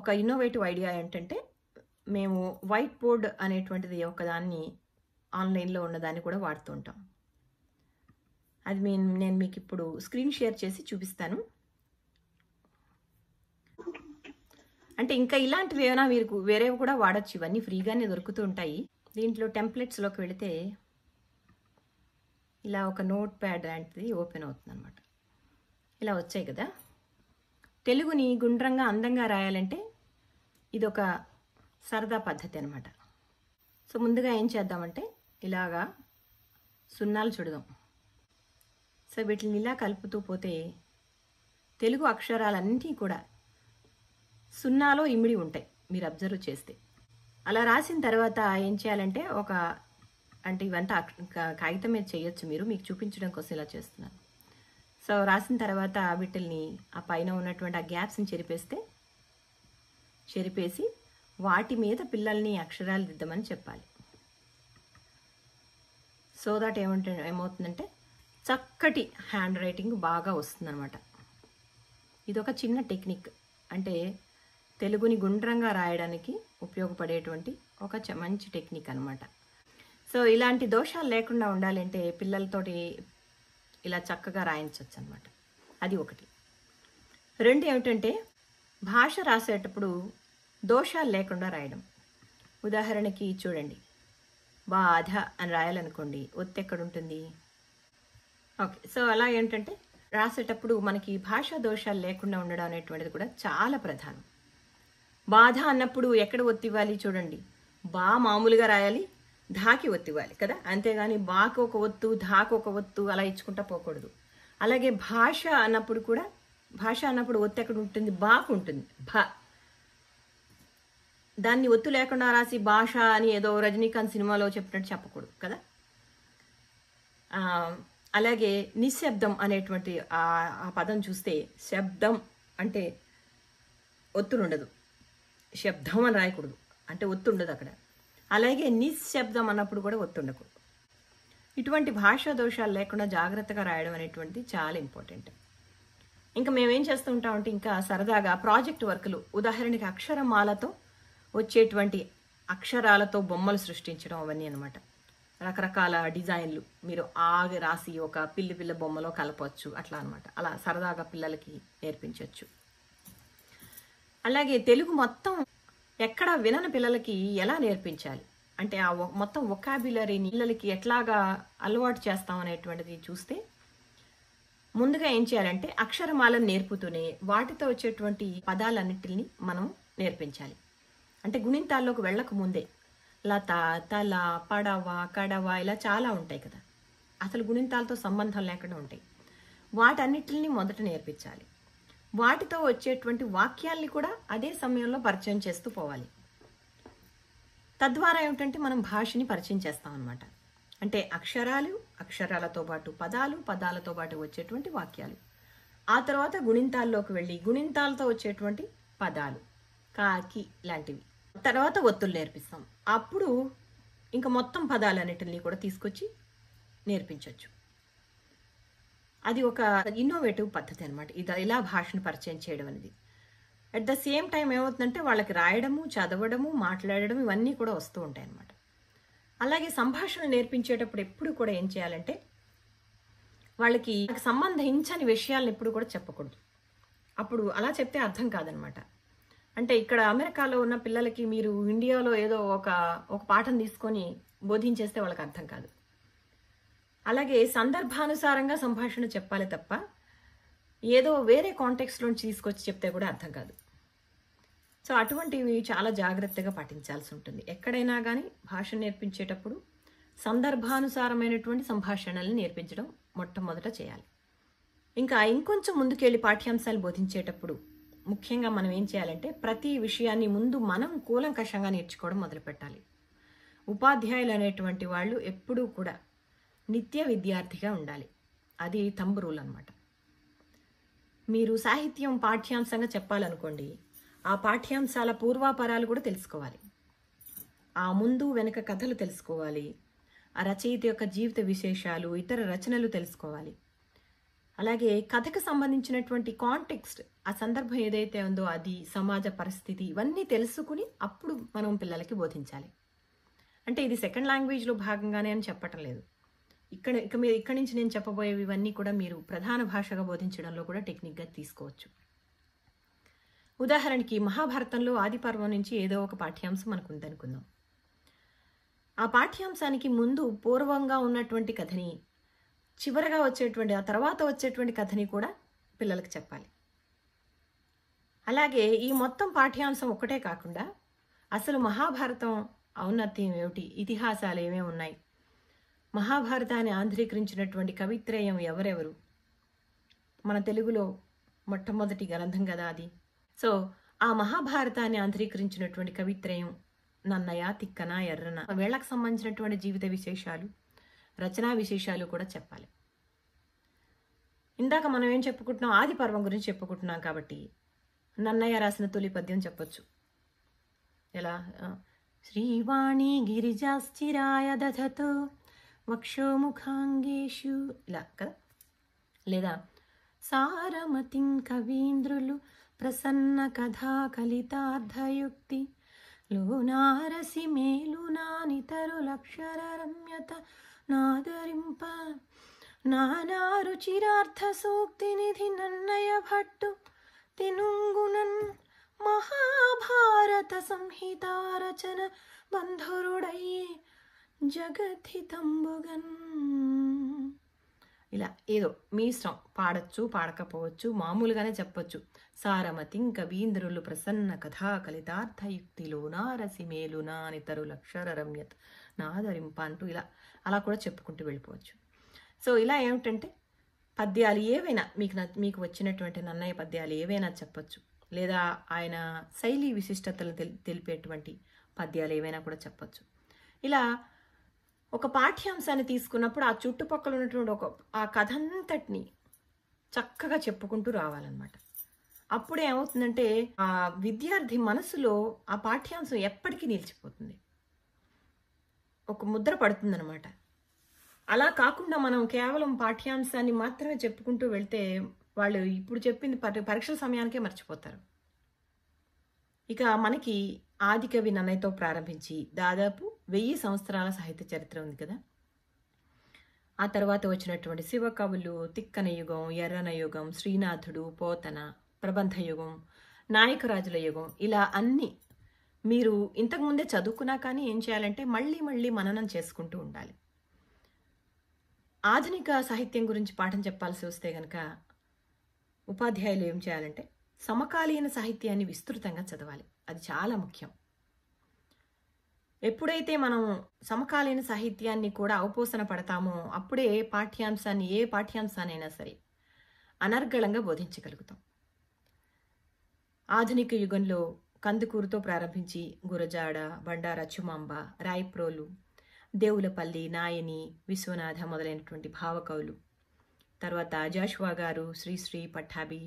ఒక ఇన్నోవేటివ్ ఐడియా ఏంటంటే మేము వైట్ బోర్డ్ అనేటువంటిది ఒకదాన్ని ఆన్లైన్లో ఉన్నదాన్ని కూడా వాడుతూ ఉంటాం అది మీ నేను మీకు ఇప్పుడు స్క్రీన్ షేర్ చేసి చూపిస్తాను అంటే ఇంకా ఇలాంటివి ఏమైనా మీరు వేరేవి కూడా వాడచ్చు ఇవన్నీ ఫ్రీగానే దొరుకుతూ ఉంటాయి దీంట్లో టెంప్లెట్స్లోకి వెళితే ఇలా ఒక నోట్ ప్యాడ్ లాంటిది ఓపెన్ అవుతుంది అనమాట ఇలా వచ్చాయి కదా తెలుగుని గుండ్రంగా అందంగా రాయాలంటే ఇదొక సరదా పద్ధతి అనమాట సో ముందుగా ఏం చేద్దామంటే ఇలాగా సున్నాలు చూడదాం సో వీటిని ఇలా కలుపుతూ పోతే తెలుగు అక్షరాలన్నీ కూడా సున్నాలో ఇమిడి ఉంటాయి మీరు అబ్జర్వ్ చేస్తే అలా రాసిన తర్వాత ఏం చేయాలంటే ఒక అంటే ఇవంతా కాగితం మీద చేయొచ్చు మీరు మీకు చూపించడం కోసం ఇలా చేస్తున్నాను సో రాసిన తర్వాత వీటిల్ని ఆ పైన ఉన్నటువంటి ఆ గ్యాప్స్ని చెరిపేస్తే చెరిపేసి వాటి మీద పిల్లల్ని అక్షరాలు దిద్దామని చెప్పాలి సో దాట్ ఏమంటే ఏమవుతుందంటే చక్కటి హ్యాండ్ రైటింగ్ బాగా వస్తుందన్నమాట ఇదొక చిన్న టెక్నిక్ అంటే తెలుగుని గుండ్రంగా రాయడానికి ఉపయోగపడేటువంటి ఒక మంచి టెక్నిక్ అనమాట సో ఇలాంటి దోషాలు లేకుండా ఉండాలంటే పిల్లలతోటి ఇలా చక్కగా రాయించవచ్చు అనమాట అది ఒకటి రెండు ఏమిటంటే భాష రాసేటప్పుడు దోషాలు లేకుండా రాయడం ఉదాహరణకి చూడండి బాధ అని రాయాలనుకోండి ఒత్తి ఎక్కడ ఉంటుంది ఓకే సో అలా ఏంటంటే రాసేటప్పుడు మనకి భాషా దోషాలు లేకుండా ఉండడం అనేటువంటిది కూడా చాలా ప్రధానం బాధ అన్నప్పుడు ఎక్కడ ఒత్తివ్వాలి చూడండి బా మామూలుగా రాయాలి ధాకి ఒత్తివ్వాలి కదా అంతేగాని బాకు ఒక ఒత్తు ధాకు ఒక ఒత్తు అలా ఇచ్చుకుంటా పోకూడదు అలాగే భాష అన్నప్పుడు కూడా భాష అన్నప్పుడు ఒత్తు ఎక్కడ ఉంటుంది బాకు ఉంటుంది భ దాన్ని ఒత్తు లేకుండా రాసి భాష అని ఏదో రజనీకాంత్ సినిమాలో చెప్పినట్టు చెప్పకూడదు కదా అలాగే నిశ్శబ్దం అనేటువంటి ఆ పదం చూస్తే శబ్దం అంటే ఉండదు శబ్దం అని రాయకూడదు అంటే ఒత్తుండదు అక్కడ అలాగే నిశ్శబ్దం అన్నప్పుడు కూడా ఒత్తుండకూడదు ఇటువంటి భాషా దోషాలు లేకుండా జాగ్రత్తగా రాయడం అనేటువంటిది చాలా ఇంపార్టెంట్ ఇంకా మేమేం చేస్తూ ఉంటామంటే ఇంకా సరదాగా ప్రాజెక్ట్ వర్క్లు ఉదాహరణకి అక్షరమాలతో వచ్చేటువంటి అక్షరాలతో బొమ్మలు సృష్టించడం అవన్నీ అనమాట రకరకాల డిజైన్లు మీరు ఆగి రాసి ఒక పిల్లి పిల్ల బొమ్మలో కలపవచ్చు అట్లా అనమాట అలా సరదాగా పిల్లలకి నేర్పించవచ్చు అలాగే తెలుగు మొత్తం ఎక్కడ వినని పిల్లలకి ఎలా నేర్పించాలి అంటే ఆ మొత్తం ఒకాబులరీని పిల్లలకి ఎట్లాగా అలవాటు చేస్తాం అనేటువంటిది చూస్తే ముందుగా ఏం చేయాలంటే అక్షరమాలను నేర్పుతూనే వాటితో వచ్చేటువంటి పదాలన్నిటిని మనం నేర్పించాలి అంటే గుణింతాల్లోకి వెళ్ళక ముందే లత తల పడవ కడవ ఇలా చాలా ఉంటాయి కదా అసలు గుణింతాలతో సంబంధం లేకుండా ఉంటాయి వాటన్నిటిని మొదట నేర్పించాలి వాటితో వచ్చేటువంటి వాక్యాల్ని కూడా అదే సమయంలో పరిచయం చేస్తూ పోవాలి తద్వారా ఏమిటంటే మనం భాషని పరిచయం చేస్తాం అనమాట అంటే అక్షరాలు అక్షరాలతో పాటు పదాలు పదాలతో పాటు వచ్చేటువంటి వాక్యాలు ఆ తర్వాత గుణింతాల్లోకి వెళ్ళి గుణింతాలతో వచ్చేటువంటి పదాలు కాకి లాంటివి తర్వాత ఒత్తులు నేర్పిస్తాం అప్పుడు ఇంకా మొత్తం పదాలు పదాలన్నిటిని కూడా తీసుకొచ్చి నేర్పించవచ్చు అది ఒక ఇన్నోవేటివ్ పద్ధతి అనమాట ఇది ఇలా భాషను పరిచయం చేయడం అనేది అట్ ద సేమ్ టైం ఏమవుతుందంటే వాళ్ళకి రాయడము చదవడము మాట్లాడడం ఇవన్నీ కూడా వస్తూ ఉంటాయి అనమాట అలాగే సంభాషణ నేర్పించేటప్పుడు ఎప్పుడు కూడా ఏం చేయాలంటే వాళ్ళకి సంబంధించని విషయాలను ఎప్పుడు కూడా చెప్పకూడదు అప్పుడు అలా చెప్తే అర్థం కాదనమాట అంటే ఇక్కడ అమెరికాలో ఉన్న పిల్లలకి మీరు ఇండియాలో ఏదో ఒక ఒక పాఠం తీసుకొని బోధించేస్తే వాళ్ళకి అర్థం కాదు అలాగే సందర్భానుసారంగా సంభాషణ చెప్పాలి తప్ప ఏదో వేరే కాంటెక్స్లోంచి తీసుకొచ్చి చెప్తే కూడా అర్థం కాదు సో అటువంటివి చాలా జాగ్రత్తగా పాటించాల్సి ఉంటుంది ఎక్కడైనా కానీ భాష నేర్పించేటప్పుడు సందర్భానుసారమైనటువంటి సంభాషణల్ని నేర్పించడం మొట్టమొదట చేయాలి ఇంకా ఇంకొంచెం ముందుకెళ్ళి పాఠ్యాంశాలు బోధించేటప్పుడు ముఖ్యంగా మనం ఏం చేయాలంటే ప్రతి విషయాన్ని ముందు మనం కూలంకషంగా నేర్చుకోవడం మొదలుపెట్టాలి ఉపాధ్యాయులు అనేటువంటి వాళ్ళు ఎప్పుడూ కూడా నిత్య విద్యార్థిగా ఉండాలి అది థంబ్ రూల్ అనమాట మీరు సాహిత్యం పాఠ్యాంశంగా చెప్పాలనుకోండి ఆ పాఠ్యాంశాల పూర్వాపరాలు కూడా తెలుసుకోవాలి ఆ ముందు వెనుక కథలు తెలుసుకోవాలి ఆ రచయిత యొక్క జీవిత విశేషాలు ఇతర రచనలు తెలుసుకోవాలి అలాగే కథకు సంబంధించినటువంటి కాంటెక్స్ట్ ఆ సందర్భం ఏదైతే ఉందో అది సమాజ పరిస్థితి ఇవన్నీ తెలుసుకుని అప్పుడు మనం పిల్లలకి బోధించాలి అంటే ఇది సెకండ్ లాంగ్వేజ్లో భాగంగానే అని చెప్పటం లేదు ఇక్కడ ఇక మీరు ఇక్కడి నుంచి నేను చెప్పబోయేవి ఇవన్నీ కూడా మీరు ప్రధాన భాషగా బోధించడంలో కూడా టెక్నిక్గా తీసుకోవచ్చు ఉదాహరణకి మహాభారతంలో ఆదిపర్వం నుంచి ఏదో ఒక పాఠ్యాంశం మనకు ఉందనుకుందాం ఆ పాఠ్యాంశానికి ముందు పూర్వంగా ఉన్నటువంటి కథని చివరగా వచ్చేటువంటి ఆ తర్వాత వచ్చేటువంటి కథని కూడా పిల్లలకు చెప్పాలి అలాగే ఈ మొత్తం పాఠ్యాంశం ఒకటే కాకుండా అసలు మహాభారతం ఔన్నత్యం ఏమిటి ఇతిహాసాలు ఏమేమి ఉన్నాయి మహాభారతాన్ని ఆంధ్రీకరించినటువంటి కవిత్రయం ఎవరెవరు మన తెలుగులో మొట్టమొదటి గ్రంథం కదా అది సో ఆ మహాభారతాన్ని ఆంధ్రీకరించినటువంటి కవిత్రయం నన్నయ తిక్కన ఎర్రన వేళకు సంబంధించినటువంటి జీవిత విశేషాలు రచనా విశేషాలు కూడా చెప్పాలి ఇందాక మనం ఏం చెప్పుకుంటున్నాం ఆది పర్వం గురించి చెప్పుకుంటున్నాం కాబట్టి నన్నయ్య రాసిన తొలి పద్యం చెప్పొచ్చు ఎలా శ్రీవాణి గిరిజాస్థిరాయ దధతో వక్షోముఖాంగేషు ఇలా కదా లేదా సారమతిం కవీంద్రులు ప్రసన్న కథా కలితార్థయుక్తి లోనారసి మేలు నానితరులక్షర రమ్యత నాదరింప నానా రుచిరార్థ సూక్తి నిధి నన్నయ భట్టు తినుంగునన్ మహాభారత సంహిత రచన బంధురుడయ్యే తంబుగన్ ఇలా ఏదో మీ ఇష్టం పాడచ్చు పాడకపోవచ్చు మామూలుగానే చెప్పచ్చు సారమతిం కవీంద్రులు ప్రసన్న కథా కలితార్థయుక్తిలో నారసిమేలునా అనితరులక్షర రమ్యత్ నాదరింప అంటూ ఇలా అలా కూడా చెప్పుకుంటూ వెళ్ళిపోవచ్చు సో ఇలా ఏమిటంటే పద్యాలు ఏవైనా మీకు మీకు వచ్చినటువంటి నన్నయ్య పద్యాలు ఏవైనా చెప్పచ్చు లేదా ఆయన శైలి విశిష్టతలు తెలిపేటువంటి పద్యాలు ఏవైనా కూడా చెప్పచ్చు ఇలా ఒక పాఠ్యాంశాన్ని తీసుకున్నప్పుడు ఆ చుట్టుపక్కల ఉన్నటువంటి ఒక ఆ కథ అంతటిని చక్కగా చెప్పుకుంటూ రావాలన్నమాట అప్పుడు ఏమవుతుందంటే ఆ విద్యార్థి మనసులో ఆ పాఠ్యాంశం ఎప్పటికీ నిలిచిపోతుంది ఒక ముద్ర పడుతుందనమాట అలా కాకుండా మనం కేవలం పాఠ్యాంశాన్ని మాత్రమే చెప్పుకుంటూ వెళ్తే వాళ్ళు ఇప్పుడు చెప్పింది పరీక్షల సమయానికే మర్చిపోతారు ఇక మనకి ఆదికవి నన్నయ్యతో ప్రారంభించి దాదాపు వెయ్యి సంవత్సరాల సాహిత్య చరిత్ర ఉంది కదా ఆ తర్వాత వచ్చినటువంటి శివ కవులు తిక్కన యుగం ఎర్రన యుగం శ్రీనాథుడు పోతన ప్రబంధ యుగం నాయకరాజుల యుగం ఇలా అన్నీ మీరు ఇంతకుముందే చదువుకున్నా కానీ ఏం చేయాలంటే మళ్ళీ మళ్ళీ మననం చేసుకుంటూ ఉండాలి ఆధునిక సాహిత్యం గురించి పాఠం చెప్పాల్సి వస్తే కనుక ఉపాధ్యాయులు ఏం చేయాలంటే సమకాలీన సాహిత్యాన్ని విస్తృతంగా చదవాలి అది చాలా ముఖ్యం ఎప్పుడైతే మనం సమకాలీన సాహిత్యాన్ని కూడా అవపోసన పడతామో అప్పుడే పాఠ్యాంశాన్ని ఏ పాఠ్యాంశానైనా సరే అనర్గళంగా బోధించగలుగుతాం ఆధునిక యుగంలో కందుకూరుతో ప్రారంభించి గురజాడ బండార చుమాంబ రాయప్రోలు దేవులపల్లి నాయని విశ్వనాథ మొదలైనటువంటి భావకవులు తర్వాత జాషువా గారు శ్రీశ్రీ పఠాభి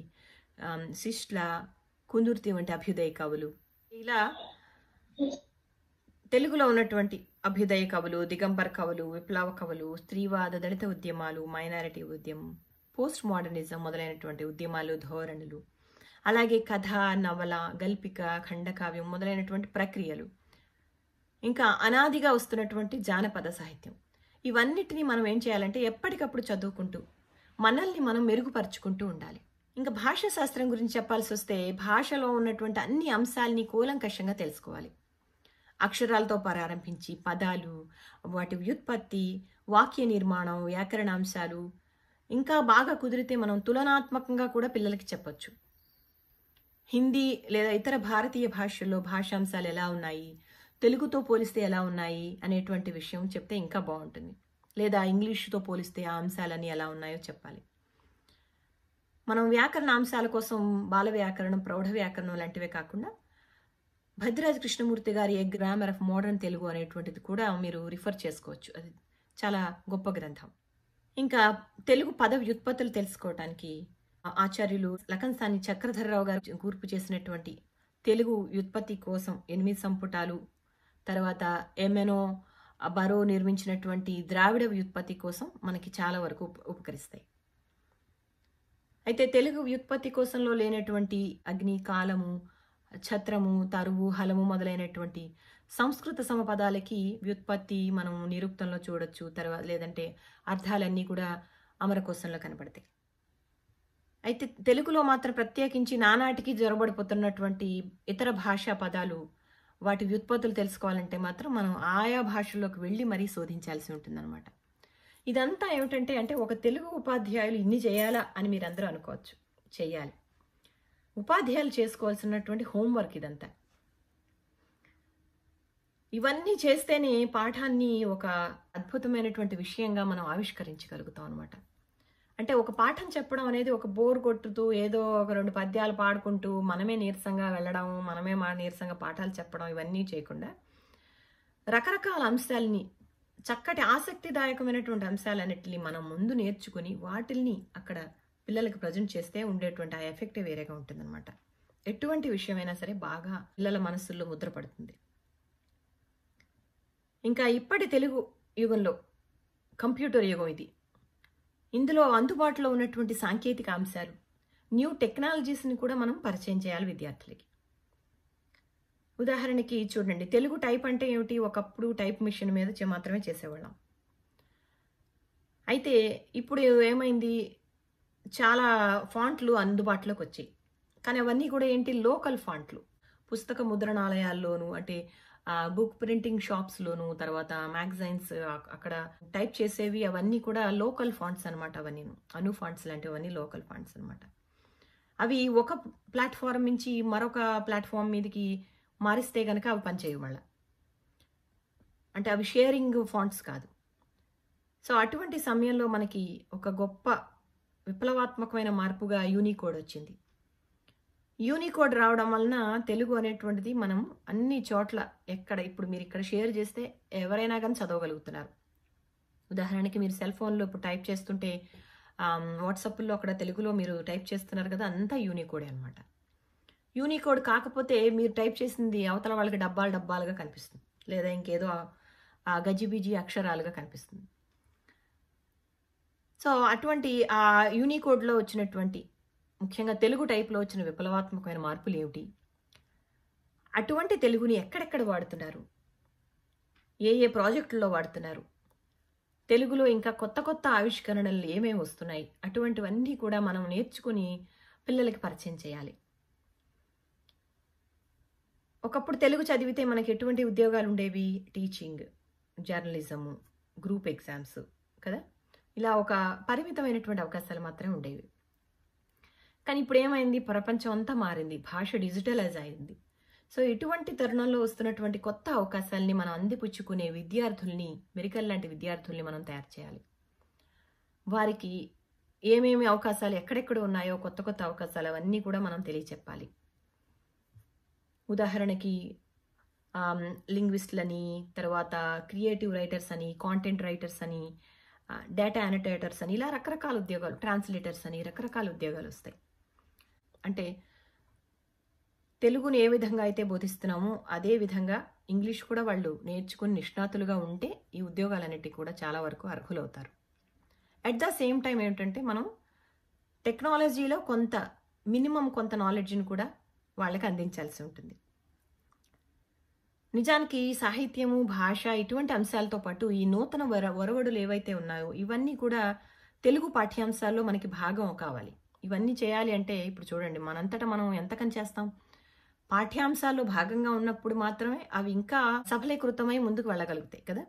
శిష్ల కుందుర్తి వంటి అభ్యుదయ కవులు ఇలా తెలుగులో ఉన్నటువంటి అభ్యుదయ కవులు దిగంబర్ కవులు విప్లవ కవులు స్త్రీవాద దళిత ఉద్యమాలు మైనారిటీ ఉద్యమం పోస్ట్ మోడర్నిజం మొదలైనటువంటి ఉద్యమాలు ధోరణులు అలాగే కథ నవల గల్పిక ఖండకావ్యం మొదలైనటువంటి ప్రక్రియలు ఇంకా అనాదిగా వస్తున్నటువంటి జానపద సాహిత్యం ఇవన్నిటినీ మనం ఏం చేయాలంటే ఎప్పటికప్పుడు చదువుకుంటూ మనల్ని మనం మెరుగుపరుచుకుంటూ ఉండాలి ఇంకా భాషాశాస్త్రం గురించి చెప్పాల్సి వస్తే భాషలో ఉన్నటువంటి అన్ని అంశాలని కూలంకషంగా తెలుసుకోవాలి అక్షరాలతో ప్రారంభించి పదాలు వాటి వ్యుత్పత్తి వాక్య నిర్మాణం వ్యాకరణాంశాలు ఇంకా బాగా కుదిరితే మనం తులనాత్మకంగా కూడా పిల్లలకి చెప్పొచ్చు హిందీ లేదా ఇతర భారతీయ భాషల్లో భాషాంశాలు ఎలా ఉన్నాయి తెలుగుతో పోలిస్తే ఎలా ఉన్నాయి అనేటువంటి విషయం చెప్తే ఇంకా బాగుంటుంది లేదా ఇంగ్లీష్తో పోలిస్తే ఆ అంశాలన్నీ ఎలా ఉన్నాయో చెప్పాలి మనం వ్యాకరణ అంశాల కోసం బాల వ్యాకరణం ప్రౌఢ వ్యాకరణం లాంటివే కాకుండా భద్రాజ కృష్ణమూర్తి గారి a grammar of modern Telugu అనేటువంటిది కూడా మీరు రిఫర్ చేసుకోవచ్చు అది చాలా గొప్ప గ్రంథం ఇంకా తెలుగు పద వ్యుత్పత్తులు తెలుసుకోవటానికి ఆచార్యులు లఖన్సాని చక్రధరరావు గారు కూర్పు చేసినటువంటి తెలుగు వ్యుత్పత్తి కోసం ఎనిమిది సంపుటాలు తర్వాత ఎమెనో బరో నిర్మించినటువంటి ద్రావిడ వ్యుత్పత్తి కోసం మనకి చాలా వరకు ఉపకరిస్తాయి అయితే తెలుగు వ్యుత్పత్తి కోసంలో లేనటువంటి అగ్ని కాలము ఛత్రము తరువు హలము మొదలైనటువంటి సంస్కృత సమపదాలకి వ్యుత్పత్తి మనం నిరుక్తంలో చూడొచ్చు తర్వాత లేదంటే అర్థాలన్నీ కూడా అమరకోశంలో కనపడతాయి అయితే తెలుగులో మాత్రం ప్రత్యేకించి నానాటికి జొరబడిపోతున్నటువంటి ఇతర భాషా పదాలు వాటి వ్యుత్పత్తులు తెలుసుకోవాలంటే మాత్రం మనం ఆయా భాషల్లోకి వెళ్ళి మరీ శోధించాల్సి ఉంటుందన్నమాట ఇదంతా ఏమిటంటే అంటే ఒక తెలుగు ఉపాధ్యాయులు ఇన్ని చేయాలా అని మీరందరూ అనుకోవచ్చు చేయాలి ఉపాధ్యాయులు చేసుకోవాల్సినటువంటి హోంవర్క్ ఇదంతా ఇవన్నీ చేస్తేనే పాఠాన్ని ఒక అద్భుతమైనటువంటి విషయంగా మనం ఆవిష్కరించగలుగుతాం అనమాట అంటే ఒక పాఠం చెప్పడం అనేది ఒక బోర్ కొట్టుతూ ఏదో ఒక రెండు పద్యాలు పాడుకుంటూ మనమే నీరసంగా వెళ్ళడం మనమే మా నీరసంగా పాఠాలు చెప్పడం ఇవన్నీ చేయకుండా రకరకాల అంశాలని చక్కటి ఆసక్తిదాయకమైనటువంటి అంశాలన్నిటిని మనం ముందు నేర్చుకుని వాటిల్ని అక్కడ పిల్లలకు ప్రజెంట్ చేస్తే ఉండేటువంటి ఆ ఎఫెక్టే వేరేగా ఉంటుందన్నమాట ఎటువంటి విషయమైనా సరే బాగా పిల్లల మనసుల్లో ముద్రపడుతుంది ఇంకా ఇప్పటి తెలుగు యుగంలో కంప్యూటర్ యుగం ఇది ఇందులో అందుబాటులో ఉన్నటువంటి సాంకేతిక అంశాలు న్యూ టెక్నాలజీస్ని కూడా మనం పరిచయం చేయాలి విద్యార్థులకి ఉదాహరణకి చూడండి తెలుగు టైప్ అంటే ఏమిటి ఒకప్పుడు టైప్ మిషన్ మీద మాత్రమే చేసేవాళ్ళం అయితే ఇప్పుడు ఏమైంది చాలా ఫాంట్లు అందుబాటులోకి వచ్చాయి కానీ అవన్నీ కూడా ఏంటి లోకల్ ఫాంట్లు పుస్తక ముద్రణాలయాల్లోనూ అంటే బుక్ ప్రింటింగ్ షాప్స్లోను తర్వాత మ్యాగజైన్స్ అక్కడ టైప్ చేసేవి అవన్నీ కూడా లోకల్ ఫాంట్స్ అనమాట అవన్నీ అను ఫాంట్స్ లాంటివన్నీ లోకల్ ఫాంట్స్ అనమాట అవి ఒక ప్లాట్ఫామ్ నుంచి మరొక ప్లాట్ఫామ్ మీదకి మారిస్తే కనుక అవి పనిచేయవు మళ్ళీ అంటే అవి షేరింగ్ ఫాంట్స్ కాదు సో అటువంటి సమయంలో మనకి ఒక గొప్ప విప్లవాత్మకమైన మార్పుగా యూనికోడ్ వచ్చింది యూనికోడ్ రావడం వలన తెలుగు అనేటువంటిది మనం అన్ని చోట్ల ఎక్కడ ఇప్పుడు మీరు ఇక్కడ షేర్ చేస్తే ఎవరైనా కానీ చదవగలుగుతున్నారు ఉదాహరణకి మీరు సెల్ ఫోన్లో ఇప్పుడు టైప్ చేస్తుంటే వాట్సాప్లో అక్కడ తెలుగులో మీరు టైప్ చేస్తున్నారు కదా అంతా యూనికోడే అనమాట యూనికోడ్ కాకపోతే మీరు టైప్ చేసింది అవతల వాళ్ళకి డబ్బాలు డబ్బాలుగా కనిపిస్తుంది లేదా ఇంకేదో గజిబిజి అక్షరాలుగా కనిపిస్తుంది సో అటువంటి ఆ యూనికోడ్లో వచ్చినటువంటి ముఖ్యంగా తెలుగు టైప్లో వచ్చిన విప్లవాత్మకమైన మార్పులు ఏమిటి అటువంటి తెలుగుని ఎక్కడెక్కడ వాడుతున్నారు ఏ ఏ ప్రాజెక్టుల్లో వాడుతున్నారు తెలుగులో ఇంకా కొత్త కొత్త ఆవిష్కరణలు ఏమేమి వస్తున్నాయి అటువంటివన్నీ కూడా మనం నేర్చుకుని పిల్లలకి పరిచయం చేయాలి ఒకప్పుడు తెలుగు చదివితే మనకి ఎటువంటి ఉద్యోగాలు ఉండేవి టీచింగ్ జర్నలిజము గ్రూప్ ఎగ్జామ్స్ కదా ఇలా ఒక పరిమితమైనటువంటి అవకాశాలు మాత్రమే ఉండేవి కానీ ఇప్పుడు ఏమైంది ప్రపంచం అంతా మారింది భాష డిజిటలైజ్ అయింది సో ఇటువంటి తరుణంలో వస్తున్నటువంటి కొత్త అవకాశాలని మనం అందిపుచ్చుకునే విద్యార్థుల్ని మెరికల్ లాంటి విద్యార్థుల్ని మనం తయారు చేయాలి వారికి ఏమేమి అవకాశాలు ఎక్కడెక్కడ ఉన్నాయో కొత్త కొత్త అవకాశాలు అవన్నీ కూడా మనం తెలియచెప్పాలి ఉదాహరణకి లింగ్విస్ట్లని తర్వాత క్రియేటివ్ రైటర్స్ అని కాంటెంట్ రైటర్స్ అని డేటా యానిటేటర్స్ అని ఇలా రకరకాల ఉద్యోగాలు ట్రాన్స్లేటర్స్ అని రకరకాల ఉద్యోగాలు వస్తాయి అంటే తెలుగును ఏ విధంగా అయితే బోధిస్తున్నామో అదే విధంగా ఇంగ్లీష్ కూడా వాళ్ళు నేర్చుకుని నిష్ణాతులుగా ఉంటే ఈ ఉద్యోగాలన్నిటి కూడా చాలా వరకు అర్హులవుతారు అట్ ద సేమ్ టైం ఏమిటంటే మనం టెక్నాలజీలో కొంత మినిమం కొంత నాలెడ్జ్ని కూడా వాళ్ళకి అందించాల్సి ఉంటుంది నిజానికి సాహిత్యము భాష ఇటువంటి అంశాలతో పాటు ఈ నూతన వర ఒరవడులు ఏవైతే ఉన్నాయో ఇవన్నీ కూడా తెలుగు పాఠ్యాంశాల్లో మనకి భాగం కావాలి ఇవన్నీ చేయాలి అంటే ఇప్పుడు చూడండి మనంతటా మనం ఎంతకని చేస్తాం పాఠ్యాంశాల్లో భాగంగా ఉన్నప్పుడు మాత్రమే అవి ఇంకా సఫలీకృతమై ముందుకు వెళ్ళగలుగుతాయి కదా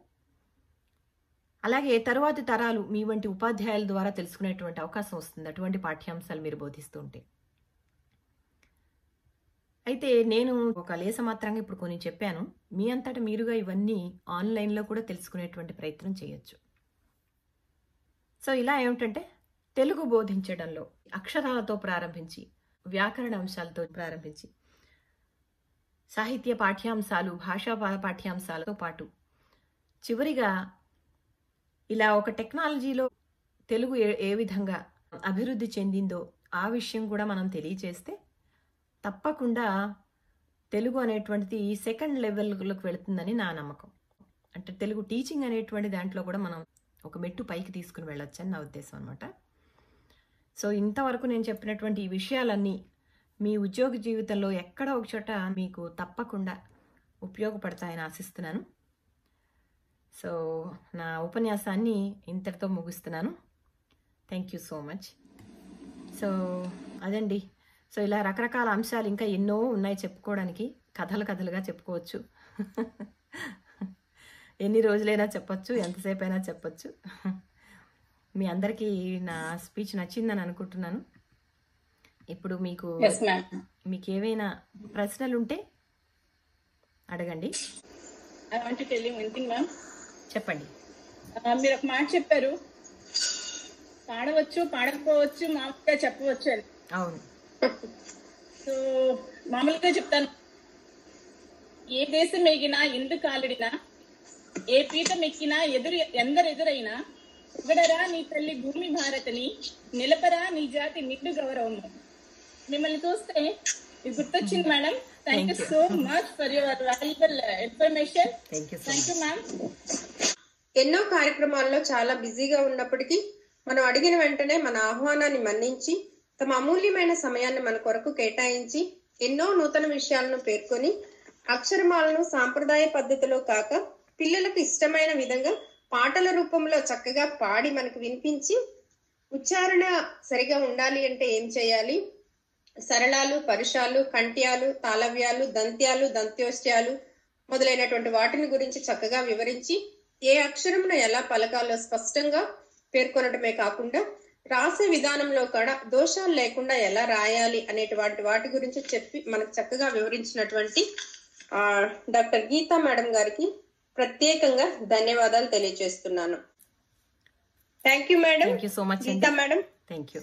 అలాగే తరువాతి తరాలు మీ వంటి ఉపాధ్యాయుల ద్వారా తెలుసుకునేటువంటి అవకాశం వస్తుంది అటువంటి పాఠ్యాంశాలు మీరు బోధిస్తుంటే అయితే నేను ఒక లేస మాత్రంగా ఇప్పుడు కొన్ని చెప్పాను మీ అంతటా మీరుగా ఇవన్నీ ఆన్లైన్లో కూడా తెలుసుకునేటువంటి ప్రయత్నం చేయొచ్చు సో ఇలా ఏమిటంటే తెలుగు బోధించడంలో అక్షరాలతో ప్రారంభించి వ్యాకరణ అంశాలతో ప్రారంభించి సాహిత్య పాఠ్యాంశాలు భాషా పాఠ్యాంశాలతో పాటు చివరిగా ఇలా ఒక టెక్నాలజీలో తెలుగు ఏ విధంగా అభివృద్ధి చెందిందో ఆ విషయం కూడా మనం తెలియచేస్తే తప్పకుండా తెలుగు అనేటువంటిది సెకండ్ లెవెల్లోకి వెళుతుందని నా నమ్మకం అంటే తెలుగు టీచింగ్ అనేటువంటి దాంట్లో కూడా మనం ఒక మెట్టు పైకి తీసుకుని వెళ్ళొచ్చని నా ఉద్దేశం అనమాట సో ఇంతవరకు నేను చెప్పినటువంటి ఈ విషయాలన్నీ మీ ఉద్యోగ జీవితంలో ఎక్కడ ఒక చోట మీకు తప్పకుండా ఉపయోగపడతాయని ఆశిస్తున్నాను సో నా ఉపన్యాసాన్ని ఇంతటితో ముగిస్తున్నాను thank you so much so అదండి సో ఇలా రకరకాల అంశాలు ఇంకా ఎన్నో ఉన్నాయి చెప్పుకోవడానికి కథలు కథలుగా చెప్పుకోవచ్చు ఎన్ని రోజులైనా చెప్పచ్చు ఎంతసేపు అయినా చెప్పచ్చు మీ అందరికీ నా స్పీచ్ నచ్చిందని అనుకుంటున్నాను ఇప్పుడు మీకు మీకు ఏవైనా ప్రశ్నలు ఉంటే అడగండి చెప్పండి uh, మీరు ఒక మాట చెప్పారు పాడవచ్చు పాడకపోవచ్చు మామూలుగా చెప్పవచ్చు అవును సో మామూలుగా చెప్తాను ఏ దేశం ఎగినా ఎందుకు కాలడినా ఏ పీఠం ఎక్కినా ఎదురు ఎందరు ఎదురైనా ఇవ్వడరా నీ తల్లి భూమి భారతిని నిలపరా నీ జాతి నిండు గౌరవము మిమ్మల్ని చూస్తే గుర్తొచ్చింది madam thank you so much for your valuable information thank you ma'am ఎన్నో కార్యక్రమాల్లో చాలా బిజీగా ఉన్నప్పటికీ మనం అడిగిన వెంటనే మన ఆహ్వానాన్ని మన్నించి తమ అమూల్యమైన సమయాన్ని మన కొరకు కేటాయించి ఎన్నో నూతన విషయాలను పేర్కొని అక్షరమాలను సాంప్రదాయ పద్ధతిలో కాక పిల్లలకు ఇష్టమైన విధంగా పాటల రూపంలో చక్కగా పాడి మనకు వినిపించి ఉచ్చారణ సరిగా ఉండాలి అంటే ఏం చేయాలి సరళాలు పరుషాలు కంట్యాలు తాళవ్యాలు దంత్యాలు దంత్యోష్ట్యాలు మొదలైనటువంటి వాటిని గురించి చక్కగా వివరించి ఏ అక్షరమును ఎలా పలకాలో స్పష్టంగా పేర్కొనడమే కాకుండా రాసే విధానంలో కూడా దోషాలు లేకుండా ఎలా రాయాలి అనేటువంటి వాటి గురించి చెప్పి మనకు చక్కగా వివరించినటువంటి ఆ డాక్టర్ గీతా మేడం గారికి ప్రత్యేకంగా ధన్యవాదాలు తెలియజేస్తున్నాను thank you madam so much Geetha madam thank you